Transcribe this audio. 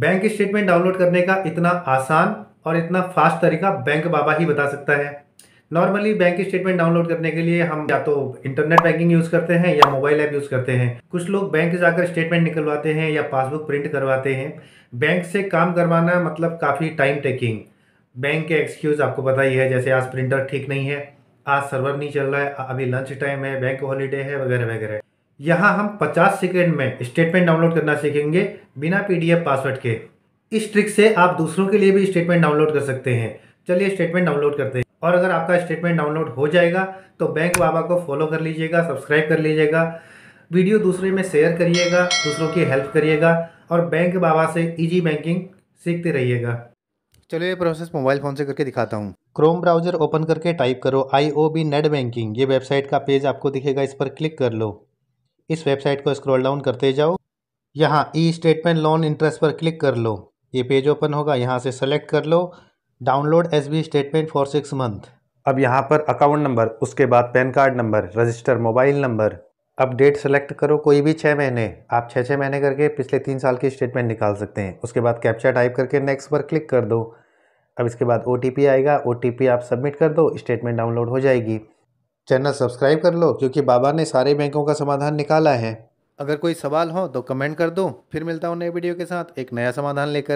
bank statement download करने का इतना आसान और इतना फास्ट तरीका बैंक बाबा ही बता सकता है नॉर्मली बैंक स्टेटमेंट डाउनलोड करने के लिए हम या तो इंटरनेट बैंकिंग यूज़ करते हैं या मोबाइल ऐप यूज़ करते हैं कुछ लोग बैंक जाकर स्टेटमेंट निकलवाते हैं या पासबुक प्रिंट करवाते हैं बैंक से काम करवाना मतलब काफ़ी टाइम टेकिंग बैंक के एक्सक्यूज़ आपको पता ही है जैसे आज प्रिंटर ठीक नहीं है आज सर्वर नहीं चल रहा है अभी लंच टाइम है बैंक हॉलीडे है वगैरह वगैरह यहाँ हम 50 सेकेंड में स्टेटमेंट डाउनलोड करना सीखेंगे बिना पीडीएफ पासवर्ड के इस ट्रिक से आप दूसरों के लिए भी स्टेटमेंट डाउनलोड कर सकते हैं चलिए स्टेटमेंट डाउनलोड करते हैं और अगर आपका स्टेटमेंट डाउनलोड हो जाएगा तो बैंक बाबा को फॉलो कर लीजिएगा सब्सक्राइब कर लीजिएगा वीडियो दूसरे में शेयर करिएगा दूसरों की हेल्प करिएगा और बैंक बाबा से ईजी बैंकिंग सीखते रहिएगा चलो ये प्रोसेस मोबाइल फ़ोन से करके दिखाता हूँ क्रोम ब्राउजर ओपन करके टाइप करो I O B net banking ये वेबसाइट का पेज आपको दिखेगा इस पर क्लिक कर लो इस वेबसाइट को स्क्रॉल डाउन करते जाओ यहाँ ई स्टेटमेंट लोन इंटरेस्ट पर क्लिक कर लो ये पेज ओपन होगा यहाँ से सेलेक्ट कर लो download S B statement for six month अब यहाँ पर अकाउंट नंबर उसके बाद PAN card number register mobile number अब डेट सेलेक्ट करो कोई भी छः महीने आप छः छः महीने करके पिछले तीन साल की स्टेटमेंट निकाल सकते हैं उसके बाद कैप्चा टाइप करके नेक्स्ट पर क्लिक कर दो अब इसके बाद ओ आएगा ओ आप सबमिट कर दो स्टेटमेंट डाउनलोड हो जाएगी चैनल सब्सक्राइब कर लो क्योंकि बाबा ने सारे बैंकों का समाधान निकाला है अगर कोई सवाल हो तो कमेंट कर दो फिर मिलता हूँ नए वीडियो के साथ एक नया समाधान लेकर